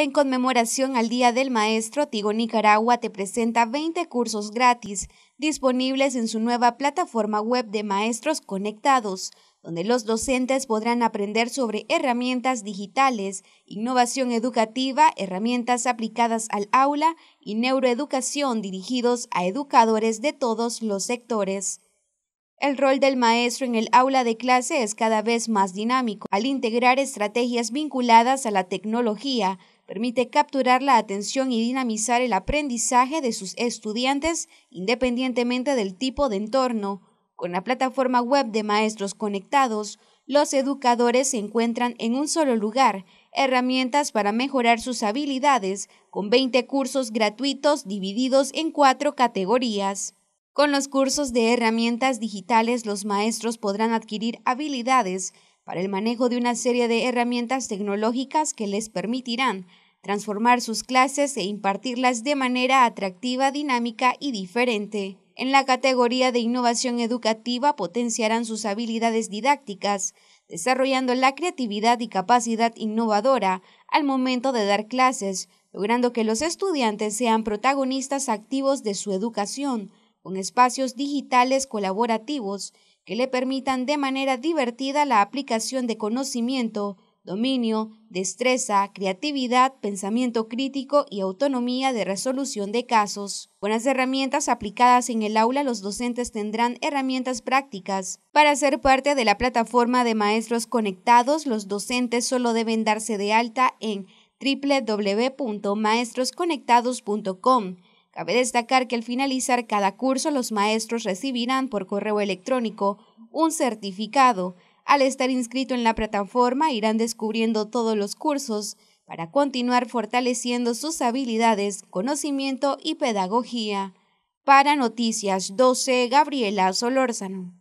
En conmemoración al Día del Maestro, Tigo Nicaragua te presenta 20 cursos gratis disponibles en su nueva plataforma web de Maestros Conectados, donde los docentes podrán aprender sobre herramientas digitales, innovación educativa, herramientas aplicadas al aula y neuroeducación dirigidos a educadores de todos los sectores. El rol del maestro en el aula de clase es cada vez más dinámico. Al integrar estrategias vinculadas a la tecnología, permite capturar la atención y dinamizar el aprendizaje de sus estudiantes independientemente del tipo de entorno. Con la plataforma web de Maestros Conectados, los educadores se encuentran en un solo lugar, herramientas para mejorar sus habilidades, con 20 cursos gratuitos divididos en cuatro categorías. Con los cursos de herramientas digitales, los maestros podrán adquirir habilidades para el manejo de una serie de herramientas tecnológicas que les permitirán transformar sus clases e impartirlas de manera atractiva, dinámica y diferente. En la categoría de innovación educativa potenciarán sus habilidades didácticas, desarrollando la creatividad y capacidad innovadora al momento de dar clases, logrando que los estudiantes sean protagonistas activos de su educación, con espacios digitales colaborativos que le permitan de manera divertida la aplicación de conocimiento, dominio, destreza, creatividad, pensamiento crítico y autonomía de resolución de casos. Con las herramientas aplicadas en el aula, los docentes tendrán herramientas prácticas. Para ser parte de la plataforma de maestros conectados, los docentes solo deben darse de alta en www.maestrosconectados.com Cabe destacar que al finalizar cada curso los maestros recibirán por correo electrónico un certificado. Al estar inscrito en la plataforma irán descubriendo todos los cursos para continuar fortaleciendo sus habilidades, conocimiento y pedagogía. Para Noticias 12, Gabriela Solórzano.